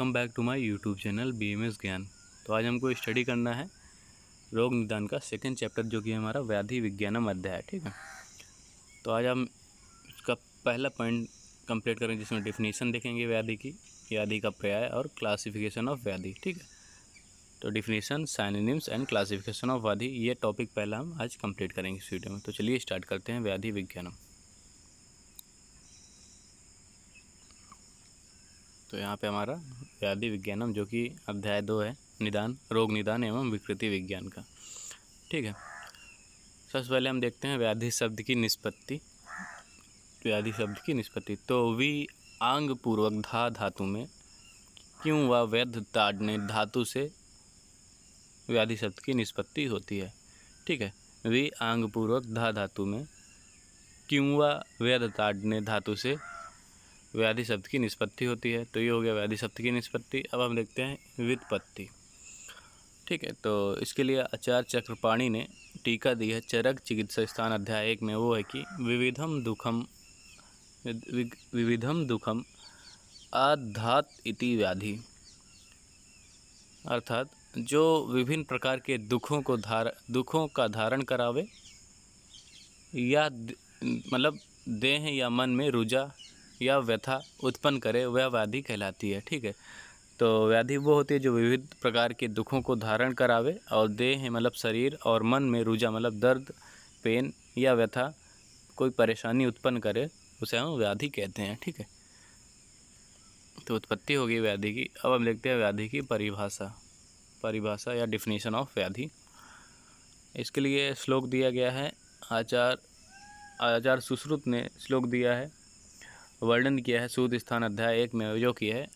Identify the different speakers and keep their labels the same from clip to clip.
Speaker 1: welcome back to my YouTube channel B M S Gyan तो आज हमको स्टडी करना है रोग निदान का सेकेंड चैप्टर जो कि हमारा व्याधि विज्ञानम अध्याय है ठीक है तो आज हम इसका पहला पॉइंट कंप्लीट करेंगे जिसमें डिफिनेशन देखेंगे व्याधि की व्याधि का पर्याय और क्लासिफिकेशन ऑफ व्याधि ठीक है तो definition synonyms and classification of व्याधि ये टॉपिक पहला हम आज कम्प्लीट करेंगे इस वीडियो में तो चलिए स्टार्ट करते हैं व्याधि विज्ञानम तो यहाँ पे हमारा व्याधि विज्ञानम जो कि अध्याय दो है निदान रोग निदान एवं विकृति विज्ञान का ठीक है सबसे पहले हम देखते हैं व्याधि शब्द की निष्पत्ति व्याधि शब्द की निष्पत्ति तो वी आंग पूर्वक धा धातु में क्यों व वैध ताड़ने धातु से व्याधि शब्द की निष्पत्ति होती है ठीक है वी आंग पूर्वक धा धातु में क्यों व वैध ताड़ने धातु से व्याधि शब्द की निष्पत्ति होती है तो ये हो गया व्याधि शब्द की निष्पत्ति अब हम देखते हैं वित्पत्ति ठीक है तो इसके लिए आचार्य चक्रपाणी ने टीका दी है चरक चिकित्सा स्थान अध्याय एक में वो है कि विविधम दुखम विविधम दुखम आधात इति व्याधि अर्थात जो विभिन्न प्रकार के दुखों को धार दुखों का धारण करावे या मतलब देह या मन में रुझा या व्यथा उत्पन्न करे वह व्याधि कहलाती है ठीक है तो व्याधि वो होती है जो विविध प्रकार के दुखों को धारण करावे और देह मतलब शरीर और मन में रुझा मतलब दर्द पेन या व्यथा कोई परेशानी उत्पन्न करे उसे हम व्याधि कहते हैं ठीक है तो उत्पत्ति होगी व्याधि की अब हम देखते हैं व्याधि की परिभाषा परिभाषा या डिफिनेशन ऑफ व्याधि इसके लिए श्लोक दिया गया है आचार आचार्य सुश्रुत ने श्लोक दिया है वर्णन किया है सूद स्थान अध्याय एक में जो कि है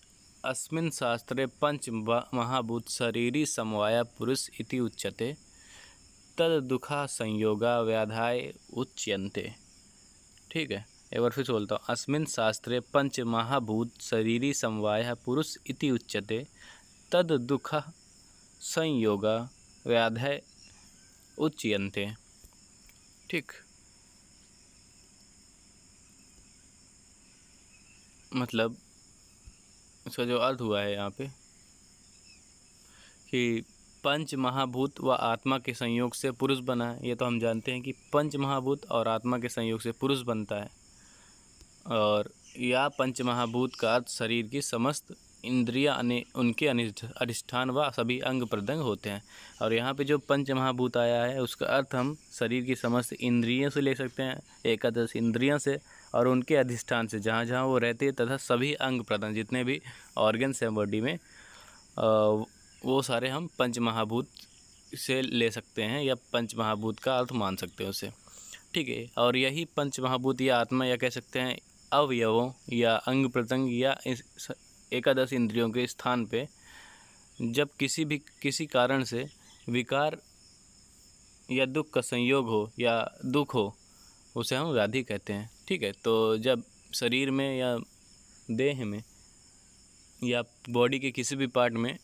Speaker 1: अस्मिन शास्त्रे पंच महाभूत शरीरी समवाय पुरुष इति उच्यते तद दुखा संयोगा व्याधाय उच्यन्ते ठीक है एक बार फिर बोलता हूँ अस्मिन शास्त्रे पंच महाभूत शरीरी समवाय पुरुष इति उच्यते तद दुख संयोगा व्याधय उच्यन्ते ठीक मतलब उसका जो अर्थ हुआ है यहाँ पे कि पंच महाभूत व आत्मा के संयोग से पुरुष बना है ये तो हम जानते हैं कि पंच महाभूत और आत्मा के संयोग से पुरुष बनता है और या पंच महाभूत का अर्थ शरीर की समस्त इंद्रिया अने उनके अधिष्ठान व सभी अंग प्रदंग होते हैं और यहाँ पे जो पंच महाभूत आया है उसका अर्थ हम शरीर की समस्त इंद्रियों से ले सकते हैं एकादश इंद्रियों से और उनके अधिष्ठान से जहाँ जहाँ वो रहते तथा सभी अंग प्रदान जितने भी ऑर्गन्स हैं बॉडी में वो सारे हम पंच महाभूत से ले सकते हैं या पंच महाभूत का अर्थ मान सकते हैं उसे ठीक है और यही पंच महाभूत या आत्मा या कह सकते हैं अवयवों या अंग प्रतंग या एकादश इंद्रियों के स्थान पे जब किसी भी किसी कारण से विकार या दुख का संयोग हो या दुख हो उसे हम व्याधि कहते हैं ठीक है तो जब शरीर में या देह में या बॉडी के किसी भी पार्ट में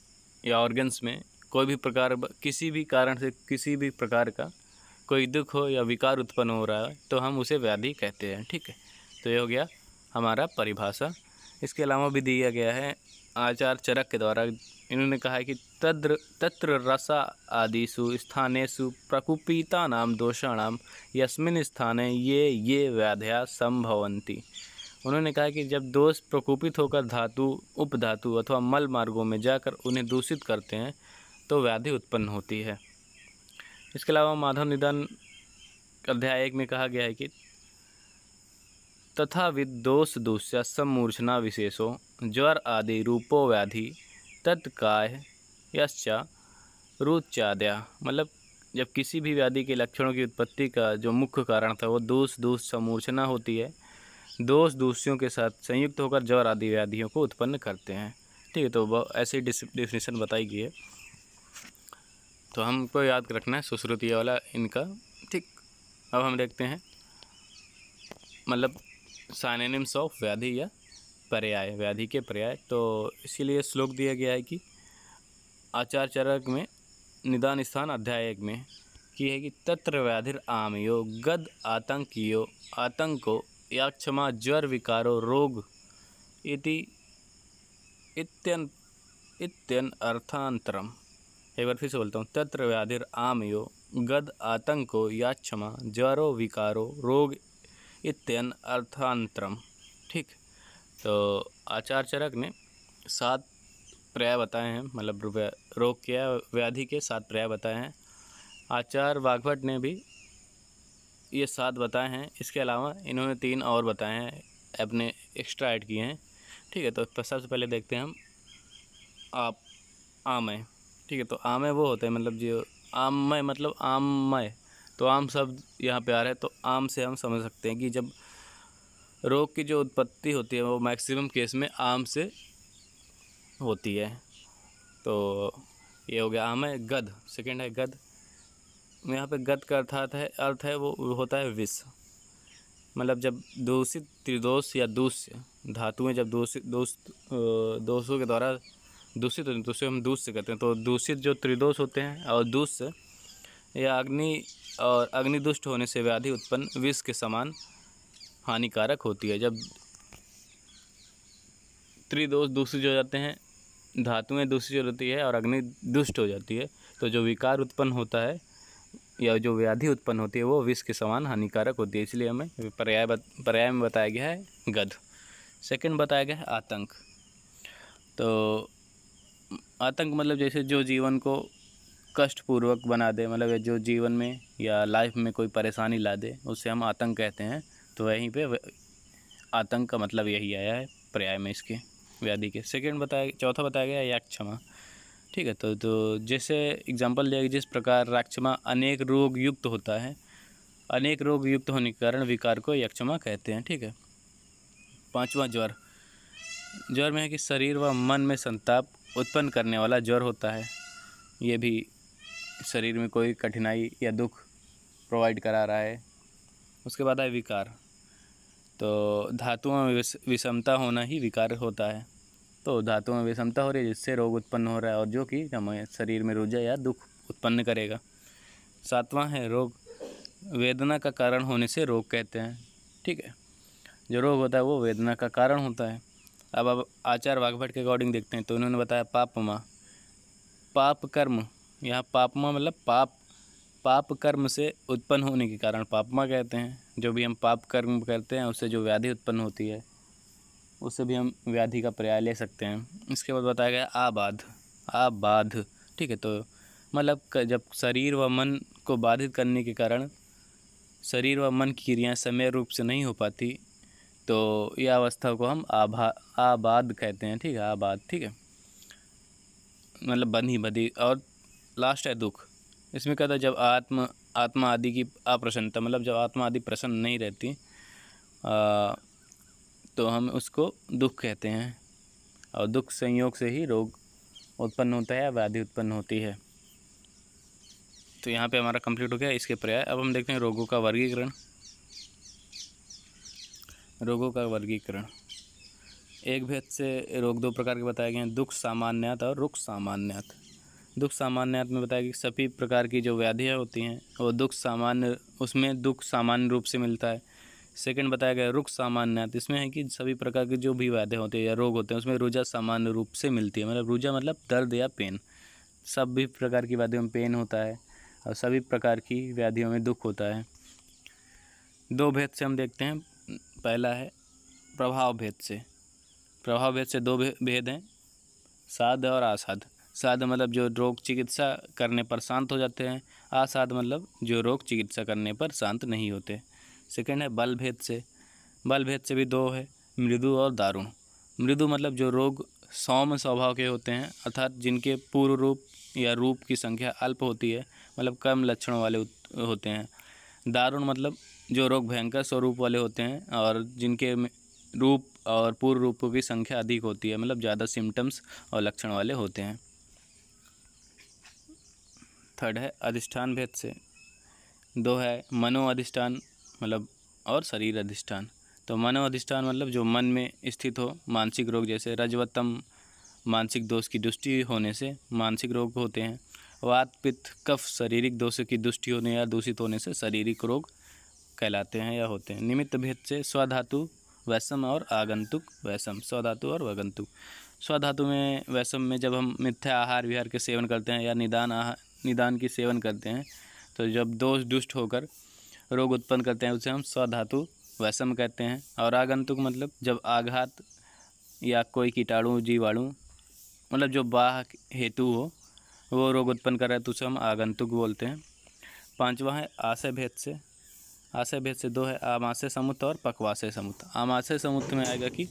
Speaker 1: या ऑर्गन्स में कोई भी प्रकार किसी भी कारण से किसी भी प्रकार का कोई दुख हो या विकार उत्पन्न हो रहा है तो हम उसे व्याधि कहते हैं ठीक है तो ये हो गया हमारा परिभाषा इसके अलावा भी दिया गया है आचार्य चरक के द्वारा इन्होंने कहा है कि तद्र तत्र रसा आदिषु स्थानेषु प्रकुपितानां दोषाण यस्मिन स्थाने ये ये व्याधया संभवती उन्होंने कहा कि जब दोष प्रकोपित होकर धातु उपधातु अथवा मल मार्गों में जाकर उन्हें दूषित करते हैं तो व्याधि उत्पन्न होती है इसके अलावा माधव निदान अध्याय एक में कहा गया है कि तथा विदोष दूष्य सम्मूर्छना विशेषो ज्वर आदि रूपो व्याधि तत्काय यश्च रूचाद्या मतलब जब किसी भी व्याधि के लक्षणों की उत्पत्ति का जो मुख्य कारण था वो दोष दोष समूर्चना होती है दोष दूसरों के साथ संयुक्त होकर ज्वर आदि व्याधियों को उत्पन्न करते हैं ठीक है तो ऐसी डिफिनेशन बताई गई है तो हमको याद रखना है सुश्रुति वाला इनका ठीक अब हम देखते हैं मतलब सानेम्स ऑफ व्याधि या पर्याय व्याधि के पर्याय तो इसीलिए श्लोक दिया गया है कि आचार चरक में निदान स्थान अध्याय एक में कि है कि तत्र व्याधिर आमयो गद आतंकियो आतंको या क्षमा ज्वर विकारो रोग इति इत्यन इत्यन अर्थांतरम एक बार फिर से बोलता हूँ तत्र व्याधिर आमयो गद आतंको या क्षमा ज्वरो विकारो रोग इत्यन अर्थांतरम ठीक तो आचार्य चरक ने सात पर्याय बताए हैं मतलब रोग क्या व्याधि के सात पर्याय बताए हैं आचार्य वाघभट ने भी ये सात बताए हैं इसके अलावा इन्होंने तीन और बताए हैं अपने एक्स्ट्रा ऐड किए हैं ठीक है तो सबसे पहले देखते हैं हम आप आमय ठीक है तो आमय वो होते हैं मतलब जो आमय मतलब आमय तो आम शब्द यहाँ पे आ रहा है तो आम से हम समझ सकते हैं कि जब रोग की जो उत्पत्ति होती है वो मैक्सिमम केस में आम से होती है तो ये हो गया आम है गद सेकेंड है गद यहाँ पे गद का अर्थात है अर्थ है वो होता है विष मतलब जब दूषित त्रिदोष या दूष्य धातुएं जब दूषित दोष दोषों के द्वारा दूषित होते हैं दूसरे तो हम दूष्य कहते हैं तो दूषित जो त्रिदोष होते हैं और दूष्य या अग्नि और अग्नि दुष्ट होने से व्याधि उत्पन्न विष के समान हानिकारक होती है जब त्रिदोष दूषित हो जाते हैं धातुएं दूषित जाती है और अग्नि दुष्ट हो जाती है तो जो विकार उत्पन्न होता है या जो व्याधि उत्पन्न होती है वो विष के समान हानिकारक होती है इसलिए हमें पर्याय बत, पर्याय में बताया गया है गध सेकंड बताया गया है आतंक तो आतंक मतलब जैसे जो जीवन को कष्टपूर्वक बना दे मतलब जो जीवन में या लाइफ में कोई परेशानी ला दे उससे हम आतंक कहते हैं तो वहीं पर आतंक का मतलब यही आया है पर्याय में इसके व्याधि के सेकेंड बताया चौथा बताया गया याक्षमा ठीक है तो तो जैसे एग्जाम्पल दिया गया जिस प्रकार राक्षमा अनेक रोग युक्त होता है अनेक रोग युक्त होने के कारण विकार को यक्षमा कहते हैं ठीक है पाँचवा ज्वर ज्वर में है कि शरीर व मन में संताप उत्पन्न करने वाला ज्वर होता है ये भी शरीर में कोई कठिनाई या दुख प्रोवाइड करा रहा है उसके बाद आए विकार तो धातुओं में विषमता होना ही विकार होता है तो धातुओं में विषमता हो रही है जिससे रोग उत्पन्न हो रहा है और जो कि हमें शरीर में रुझा या दुख उत्पन्न करेगा सातवां है रोग वेदना का कारण होने से रोग कहते हैं ठीक है जो रोग होता है वो वेदना का कारण होता है अब अब आचार्य वाघभट के अकॉर्डिंग देखते हैं तो उन्होंने बताया पापमा पाप कर्म यहाँ पापमा मतलब पाप पाप कर्म से उत्पन्न होने के कारण पापमा कहते हैं जो भी हम पाप कर्म करते हैं उससे जो व्याधि उत्पन्न होती है उससे भी हम व्याधि का पर्याय ले सकते हैं इसके बाद बताया गया आबाध आबाध ठीक है तो मतलब जब शरीर व मन को बाधित करने के कारण शरीर व मन की क्रियाएँ समय रूप से नहीं हो पाती तो यह अवस्था को हम आभा आबाद कहते हैं ठीक है आबाद ठीक है मतलब बंधी बधी और लास्ट है दुख इसमें कहता है जब आत्म आत्मा आदि की अप्रसन्नता मतलब जब आत्मा आदि प्रसन्न नहीं रहती आ, तो हम उसको दुख कहते हैं और दुख संयोग से ही रोग उत्पन्न होता है व्याधि उत्पन्न होती है तो यहाँ पे हमारा कंप्लीट हो गया इसके पर्याय अब हम देखते हैं रोगों का वर्गीकरण रोगों का वर्गीकरण एक भेद से रोग दो प्रकार के बताए गए हैं दुख सामान्यत और रुख सामान्यत दुख सामान्य में बताया कि सभी प्रकार की जो व्याधियाँ होती हैं वो दुख सामान्य उसमें दुख सामान्य रूप से मिलता है सेकंड बताया गया रुख सामान्य तो इसमें है कि सभी प्रकार की जो भी व्याधियाँ होती है या रोग होते हैं उसमें रुझा सामान्य रूप से मिलती है मतलब रुझा मतलब दर्द या पेन सब भी प्रकार की व्याधियों में पेन होता है और सभी प्रकार की व्याधियों में दुख होता है दो भेद से हम देखते हैं पहला है प्रभाव भेद से प्रभाव भेद से दो भेद हैं साध और असाध साध मतलब जो रोग चिकित्सा करने पर शांत हो जाते हैं असाध मतलब जो रोग चिकित्सा करने पर शांत नहीं होते सेकेंड है बल भेद से बल भेद से भी दो है मृदु और दारुण मृदु मतलब जो रोग सौम्य स्वभाव के होते हैं अर्थात जिनके पूर्व रूप या रूप की संख्या अल्प होती है मतलब कम लक्षणों वाले होते हैं दारुण मतलब जो रोग भयंकर स्वरूप वाले होते हैं और जिनके रूप और पूर्व रूपों की संख्या अधिक होती है मतलब ज़्यादा सिम्टम्स और लक्षण वाले होते हैं थर्ड है अधिष्ठान भेद से दो है मनो अधिष्ठान मतलब और शरीर अधिष्ठान तो मनो अधिष्ठान मतलब जो मन में स्थित हो मानसिक रोग जैसे रजवतम मानसिक दोष की दुष्टि होने से मानसिक रोग होते हैं वात पित्त कफ शारीरिक दोष की दुष्टि होने या दूषित होने से शारीरिक रोग कहलाते हैं या होते हैं निमित्त भेद से स्वधातु वैषम और आगंतुक वैषम स्वधातु और वगंतुक स्वधातु में वैषम में जब हम मिथ्या आहार विहार के सेवन करते हैं या निदान आहार निदान की सेवन करते हैं तो जब दोष दुष्ट होकर रोग उत्पन्न करते हैं उसे हम स्वधातु वैषम कहते हैं और आगंतुक मतलब जब आघात या कोई कीटाणु जीवाणु मतलब जो बाह हेतु हो वो रोग उत्पन्न कर रहा है तो उसे हम आगंतुक बोलते हैं पांचवा है आशय भेद से आशय भेद से दो है आमाशय समुत और पकवाशय समुत आमाशय समुत में आएगा कि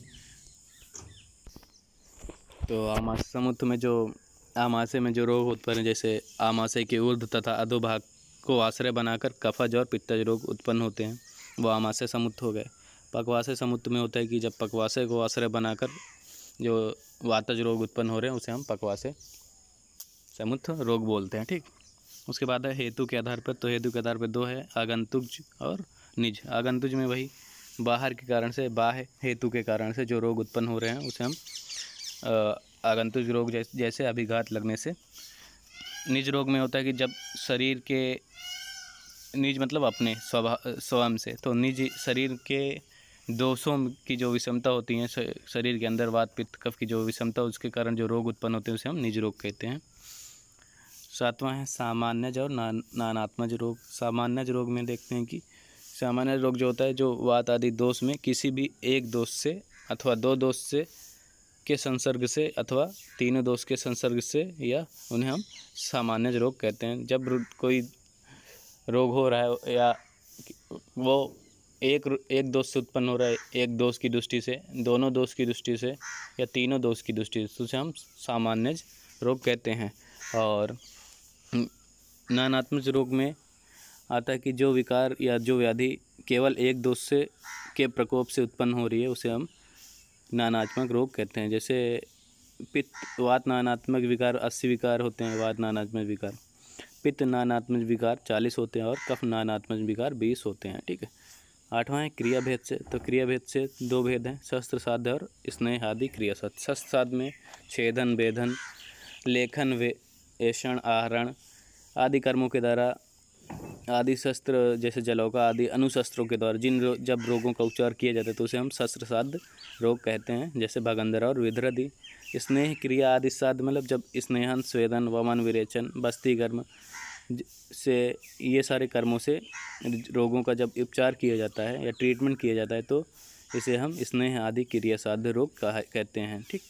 Speaker 1: तो आमाशय समुत में जो आमाशय में जो रोग उत्पन्न जैसे आमाशय के ऊर्ध तथा अधोभाग को आश्रय बनाकर कफज और पित्तज रोग उत्पन्न होते हैं वो आमाशय समुद्र हो गए पकवासे समुद्र में होता है कि जब पकवासे को आश्रय बनाकर जो वातज रोग उत्पन्न हो रहे हैं उसे हम पकवासे समुद्र रोग बोलते हैं ठीक उसके बाद है हेतु के आधार पर तो हेतु के आधार पर दो है आगंतुज और निज आगंतुज में वही बाहर के कारण से बाह हेतु के कारण से जो रोग उत्पन्न हो रहे हैं उसे हम आगंतुज रोग जैसे अभिघात लगने से निज रोग में होता है कि जब शरीर के निज मतलब अपने स्वभाव स्वयं से तो निज शरीर के दोषों की जो विषमता होती है शरीर के अंदर वात पित्त कफ की जो विषमता उसके कारण जो रोग उत्पन्न होते हैं उसे हम निज रोग कहते हैं सातवां है सामान्यज और नान नानात्मज रोग सामान्यज रोग में देखते हैं कि सामान्य रोग जो होता है जो वात आदि दोष में किसी भी एक दोष से अथवा दो दोष से के संसर्ग से अथवा तीनों दोष के संसर्ग से या उन्हें हम सामान्य रोग कहते हैं जब कोई रोग हो रहा है या वो एक एक दोष से उत्पन्न हो रहा है एक दोष की दृष्टि से दोनों दोष की दृष्टि से या तीनों दोष की दृष्टि से उसे हम सामान्य रोग कहते हैं और नानात्मक रोग में आता है कि जो विकार या जो व्याधि केवल एक दोष से के प्रकोप से उत्पन्न हो रही है उसे हम नानात्मक रोग कहते हैं जैसे पित्त वात नानात्मक विकार अस्सी विकार होते हैं वात नानात्मक विकार पित्त नानात्मक विकार चालीस होते हैं और कफ नानात्मक विकार बीस होते हैं ठीक है आठवां है क्रिया भेद से तो क्रिया भेद से दो भेद हैं शस्त्र साध्य और स्नेह आदि क्रिया साध शस्त्र साध में छेदन वेधन लेखन वे ऐषण आहरण आदि कर्मों के द्वारा आदि शस्त्र जैसे जलौका आदि अनुशस्त्रों के द्वारा जिन रो, जब रोगों का उपचार किया जाता है तो उसे हम शस्त्र साध रोग कहते हैं जैसे भगंदरा और विध्रदि स्नेह क्रिया आदि साध मतलब जब स्नेहन स्वेदन वमन विरेचन बस्ती कर्म से ये सारे कर्मों से रोगों का जब उपचार किया जाता है या ट्रीटमेंट किया जाता है तो इसे हम स्नेह आदि क्रिया साध्य रोग कहते हैं ठीक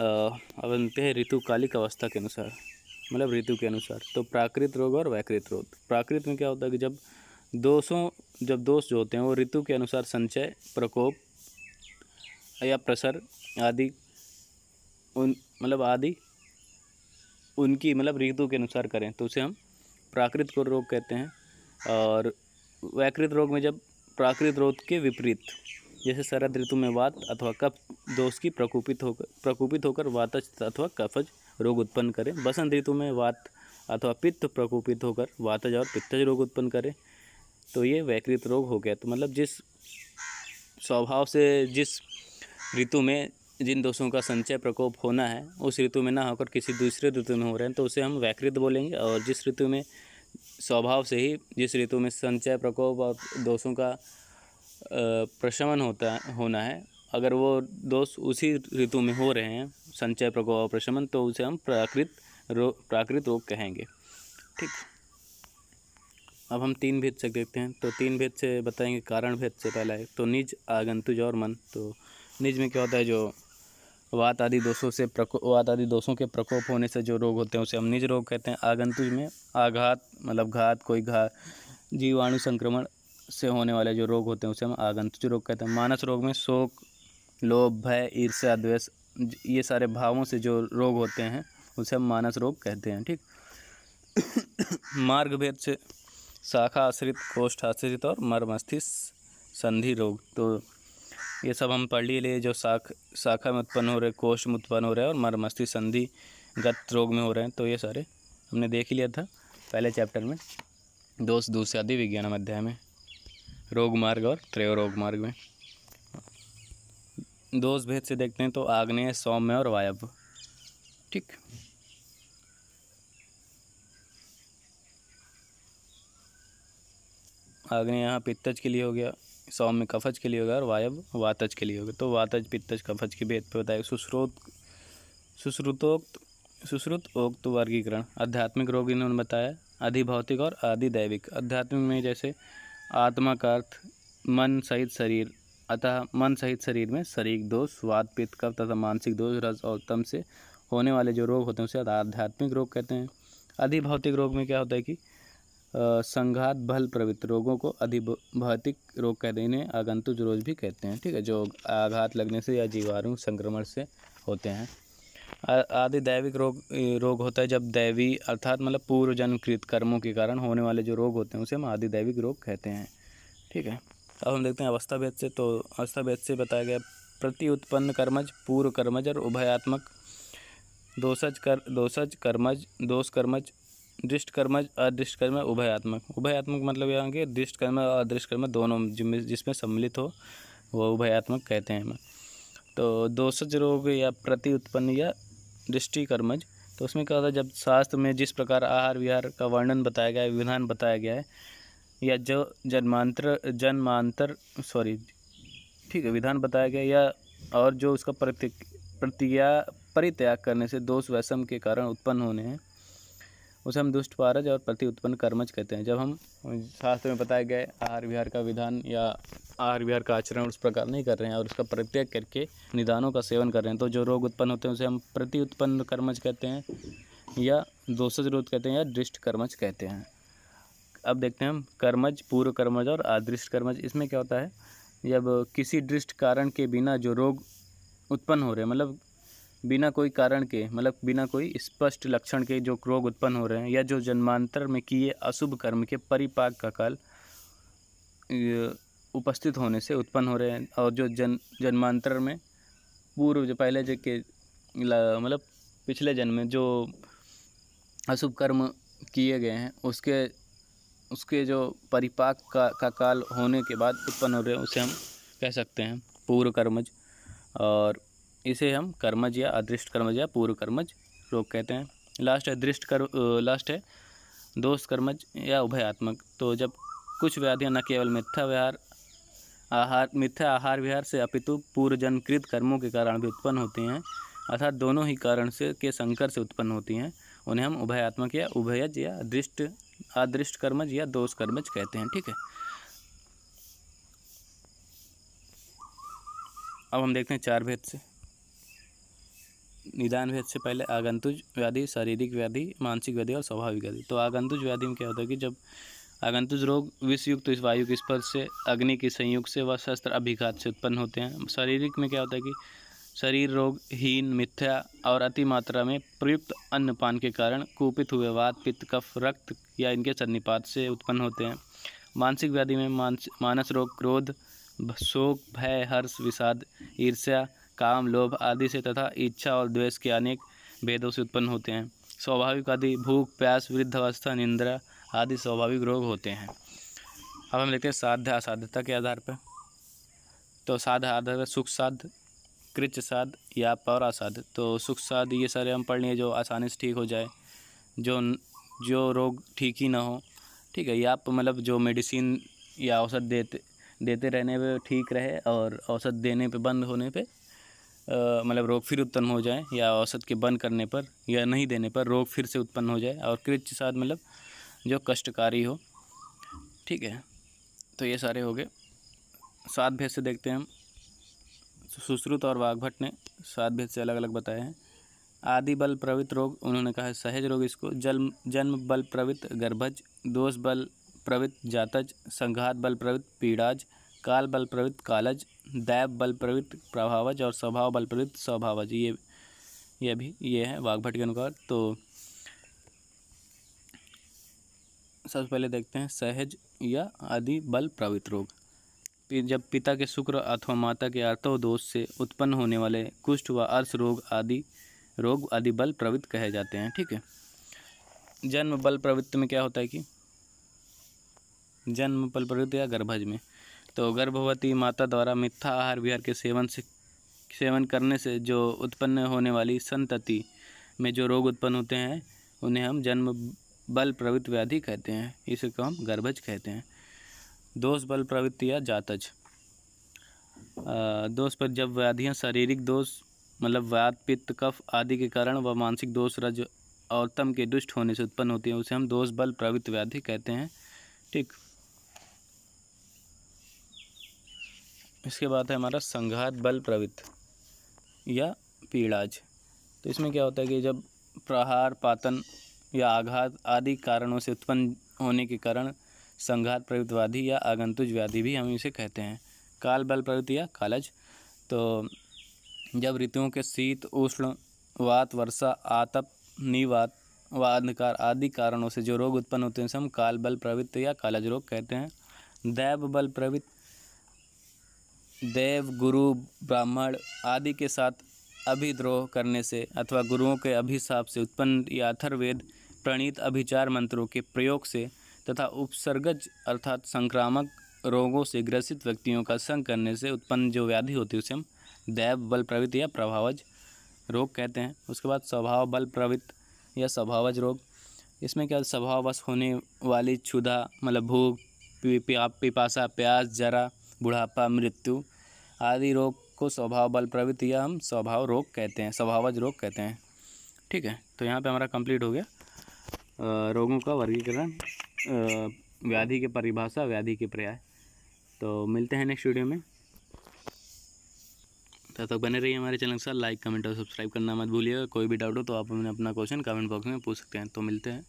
Speaker 1: अब बनते हैं ऋतुकालिक अवस्था के अनुसार मतलब ऋतु के अनुसार तो प्राकृत रोग और वैकृत रोग प्राकृत में क्या होता है कि जब दोषों जब दोष जो होते हैं वो ऋतु के अनुसार संचय प्रकोप या प्रसर आदि उन मतलब आदि उनकी मतलब ऋतु के अनुसार करें तो उसे हम प्राकृत को रोग कहते हैं और वैकृत रोग में जब प्राकृत रोग के विपरीत जैसे शरद ऋतु में वात अथवा कफ दोष की प्रकोपित होकर प्रकोपित होकर वातज अथवा कफज रोग उत्पन्न करें बसंत ऋतु में वात अथवा पित्त प्रकोपित होकर वातज और पित्तज रोग उत्पन्न करें तो ये वैकृत रोग हो गया तो मतलब जिस स्वभाव से जिस ऋतु में जिन दोषों का संचय प्रकोप होना है उस ऋतु में ना होकर किसी दूसरे ऋतु में हो रहे हैं तो उसे हम वैकृत बोलेंगे और जिस ऋतु में स्वभाव से ही जिस ऋतु में संचय प्रकोप और दोषों का प्रशमन होता होना है अगर वो दोष उसी ऋतु में हो रहे हैं संचय प्रकोप प्रशमन तो उसे हम प्राकृत रोग प्राकृत रोग कहेंगे ठीक अब हम तीन भेद से देखते हैं तो तीन भेद से बताएंगे कारण भेद से पहला है तो निज आगंतुज और मन तो निज में क्या होता है जो वात आदि दोषों से प्रको वात आदि दोषों के प्रकोप होने से जो रोग होते हैं उसे हम निज रोग कहते हैं आगंतुज में आघात मतलब घात कोई घात जीवाणु संक्रमण से होने वाले जो रोग होते हैं उसे हम आगंतुज रोग कहते हैं मानस रोग में शोक लोभ भय ईर्ष्या द्वेष ये सारे भावों से जो रोग होते हैं उसे हम मानस रोग कहते हैं ठीक मार्ग भेद से शाखा आश्रित कोष्ठ आश्रित और मर्मस्थिष्क संधि रोग तो ये सब हम पढ़ लिए जो शाख शाखा में उत्पन्न हो रहे कोष्ठ में उत्पन्न हो रहे हैं और मर्मस्थि संधि गत रोग में हो रहे हैं तो ये सारे हमने देख लिया था पहले चैप्टर में दोष दूसरे आदि विज्ञान अध्याय में रोग मार्ग और त्रयो रोग मार्ग में दोष भेद से देखते हैं तो आग्नेय सौम्य और वायव्य ठीक आग्नेय यहाँ पित्तज के लिए हो गया सौम्य कफज के लिए होगा और वायव वातज के लिए होगा तो वातज पित्तज कफज के भेद पे होता है सुश्रोत सुश्रुतोक्त सुश्रुत ओक्त वर्गीकरण आध्यात्मिक रोग इन्होंने बताया अधिभौतिक और आधिदैविक आध्यात्मिक में जैसे आत्मा का अर्थ मन सहित शरीर अतः मन सहित शरीर में शरीर दोष स्वाद पित्त कफ तथा मानसिक दोष रस और तम से होने वाले जो रोग होते हैं उसे आध्यात्मिक रोग कहते हैं अधिभौतिक रोग में क्या होता है कि संघात भल प्रवृत्त रोगों को अधिभौतिक रोग कहते हैं इन्हें आगंतुज रोग भी कहते हैं ठीक है जो आघात लगने से या जीवाणु संक्रमण से होते हैं आदि दैविक रोग रोग होता है जब दैवी अर्थात मतलब पूर्व जन्मकृत कर्मों के कारण होने वाले जो रोग होते हैं उसे हम आदि दैविक रोग कहते हैं ठीक है अब हम देखते हैं अवस्था भेद से तो अवस्था भेद से बताया गया प्रति उत्पन्न कर्मज पूर्व कर्मज और उभयात्मक दोषज कर दोषज कर्मज दोष कर्मज दृष्ट कर्मज अदृष्ट कर्म उभयात्मक उभयात्मक मतलब यहाँ होंगे दृष्ट कर्म और अदृष्ट कर्म दोनों जिसमें जिसमें सम्मिलित हो वो उभयात्मक कहते हैं हमें तो दोषज रोग या प्रति उत्पन्न या दृष्टि कर्मज तो उसमें क्या होता है जब शास्त्र में जिस प्रकार आहार विहार का वर्णन बताया गया है विधान बताया गया है या जो जन्मांतर जन्मांतर सॉरी ठीक है विधान बताया गया या और जो उसका प्रतिक्रिया परित्याग करने से दोष वैषम के कारण उत्पन्न होने हैं उसे हम दुष्ट पारज और प्रति उत्पन्न कर्मच कहते हैं जब हम शास्त्र में बताए गए आहार विहार का विधान या आहार विहार का आचरण उस प्रकार नहीं कर रहे हैं और उसका परित्याग करके निदानों का सेवन कर रहे हैं तो जो रोग उत्पन्न होते हैं उसे हम प्रति उत्पन्न कर्मच कहते हैं या दोषज रोग कहते हैं या दृष्ट कर्मच कहते हैं अब देखते हैं हम कर्मज पूर्व कर्मज और अदृष्ट कर्मज इसमें क्या होता है जब किसी दृष्ट कारण के बिना जो रोग उत्पन्न हो रहे हैं मतलब बिना कोई कारण के मतलब बिना कोई स्पष्ट लक्षण के जो रोग उत्पन्न हो रहे हैं या जो जन्मांतर में किए अशुभ कर्म के परिपाक का काल उपस्थित होने से उत्पन्न हो रहे हैं और जो जन जन्मांतर में पूर्व जो पहले जो के मतलब पिछले जन्म में जो अशुभ कर्म किए गए हैं उसके उसके जो परिपाक का, का काल होने के बाद उत्पन्न हो रहे हैं उसे हम कह सकते हैं पूर्व कर्मज और इसे हम कर्मज या अदृष्ट कर्मज या पूर्व कर्मज लोग कहते हैं लास्ट है दृष्ट कर लास्ट है दोष कर्मज या उभयात्मक तो जब कुछ व्याधियाँ न केवल मिथ्या व्यवहार आहार मिथ्या आहार विहार से अपितु पूर्व कर्मों के कारण भी उत्पन्न होती हैं अर्थात दोनों ही कारण से के संकर से उत्पन्न होती हैं उन्हें हम उभयात्मक या उभयज या दृष्ट आदृष्ट कर्मज या दोष कर्मज कहते हैं ठीक है अब हम देखते हैं चार भेद से निदान भेद से पहले आगंतुज व्याधि शारीरिक व्याधि मानसिक व्याधि और स्वाभाविक व्याधि तो आगंतुज व्याधि में क्या होता है कि जब आगंतुज रोग विषयुक्त तो इस वायु के स्पर्श से अग्नि के संयोग से व शस्त्र अभिघात से उत्पन्न होते हैं शारीरिक में क्या होता है कि शरीर रोग हीन मिथ्या और अति मात्रा में प्रयुक्त अन्नपान के कारण कुपित हुए वात पित्त कफ रक्त या इनके सन्निपात से उत्पन्न होते हैं मानसिक व्याधि में मानस रोग क्रोध शोक भय हर्ष विषाद ईर्ष्या काम लोभ आदि से तथा इच्छा और द्वेष के अनेक भेदों से उत्पन्न होते हैं स्वाभाविक आदि भूख प्यास वृद्धावस्था निंद्रा आदि स्वाभाविक रोग होते हैं अब हम लेते हैं साध्य असाध्यता के आधार पर तो साध आधार पर सुख साध कृच साध या पौरा साध तो सुख साध ये सारे हम पढ़ लिए जो आसानी से ठीक हो जाए जो जो रोग ठीक ही ना हो ठीक है या आप मतलब जो मेडिसिन या औसत देते देते रहने पे ठीक रहे और औसत देने पे बंद होने पे मतलब रोग फिर उत्पन्न हो जाए या औसत के बंद करने पर या नहीं देने पर रोग फिर से उत्पन्न हो जाए और कृच साथ मतलब जो कष्टकारी हो ठीक है तो ये सारे हो गए सात भेद से देखते हैं हम सुश्रुत और वाघभट ने सात भेद से अलग अलग बताए हैं आदि बल प्रवृत्त रोग उन्होंने कहा सहज रोग इसको जन्म जन्म बल प्रवृत्त गर्भज दोष बल प्रवृत्त जातज संघात बल प्रवृत्त पीड़ाज काल बल प्रवृत्त कालज दैव बल प्रवृत्त प्रभावज और स्वभाव बल प्रवृत्त स्वभावज ये ये भी ये है वाघभट के अनुसार तो सबसे पहले देखते हैं सहज या आदि बल प्रवृत्त रोग जब पिता के शुक्र अथवा माता के अर्थव दोष से उत्पन्न होने वाले कुष्ठ व अर्श रोग आदि रोग आदि बल प्रवृत्त कहे जाते हैं ठीक है जन्म बल प्रवृत्ति में क्या होता है कि जन्म बल प्रवृत्ति या गर्भज में तो गर्भवती माता द्वारा मिथ्या आहार विहार के सेवन से सेवन करने से जो उत्पन्न होने वाली संतति में जो रोग उत्पन्न होते हैं उन्हें हम जन्म बल प्रवृत्त व्याधि कहते हैं इसे को हम गर्भज कहते हैं दोष बल प्रवृत्ति या जातज दोष पर जब व्याधियाँ शारीरिक दोष मतलब वात पित्त कफ आदि के कारण व मानसिक दोष रज और तम के दुष्ट होने से उत्पन्न होती है उसे हम दोष बल प्रवृत्त व्याधि कहते हैं ठीक इसके बाद है हमारा संघात बल प्रवृत्त या पीड़ाज तो इसमें क्या होता है कि जब प्रहार पातन या आघात आदि कारणों से उत्पन्न होने के कारण संघात प्रवृत्त व्याधि या आगंतुज व्याधि भी हम इसे कहते हैं काल बल प्रवृत्ति या कालज तो जब ऋतुओं के शीत उष्ण वात वर्षा आतप निवात व अंधकार आदि कारणों से जो रोग उत्पन्न होते हैं उसे हम काल बल प्रवृत्त या कालज रोग कहते हैं दैव बल प्रवृत्त देव गुरु ब्राह्मण आदि के साथ अभिद्रोह करने से अथवा गुरुओं के अभिशाप से उत्पन्न या अथर्वेद प्रणीत अभिचार मंत्रों के प्रयोग से तथा उपसर्गज अर्थात संक्रामक रोगों से ग्रसित व्यक्तियों का संग करने से उत्पन्न जो व्याधि होती है उसे हम दैव बल प्रवृत्त या प्रभावज रोग कहते हैं उसके बाद स्वभाव बल प्रवृत्त या स्वभावज रोग इसमें क्या बस होने वाली क्षुधा मतलब भूख पिपासा प्यास जरा बुढ़ापा मृत्यु आदि रोग को स्वभाव बल प्रवृत्ति या हम स्वभाव रोग कहते हैं स्वभावज रोग कहते हैं ठीक है तो यहाँ पे हमारा कंप्लीट हो गया रोगों का वर्गीकरण व्याधि के परिभाषा व्याधि के पर्याय तो मिलते हैं नेक्स्ट वीडियो में तब तक तो बने रहिए हमारे चैनल के साथ लाइक कमेंट और सब्सक्राइब करना मत भूलिएगा कोई भी डाउट हो तो आप हमें अपना क्वेश्चन कमेंट बॉक्स में पूछ सकते हैं तो मिलते हैं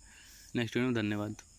Speaker 1: नेक्स्ट वीडियो में धन्यवाद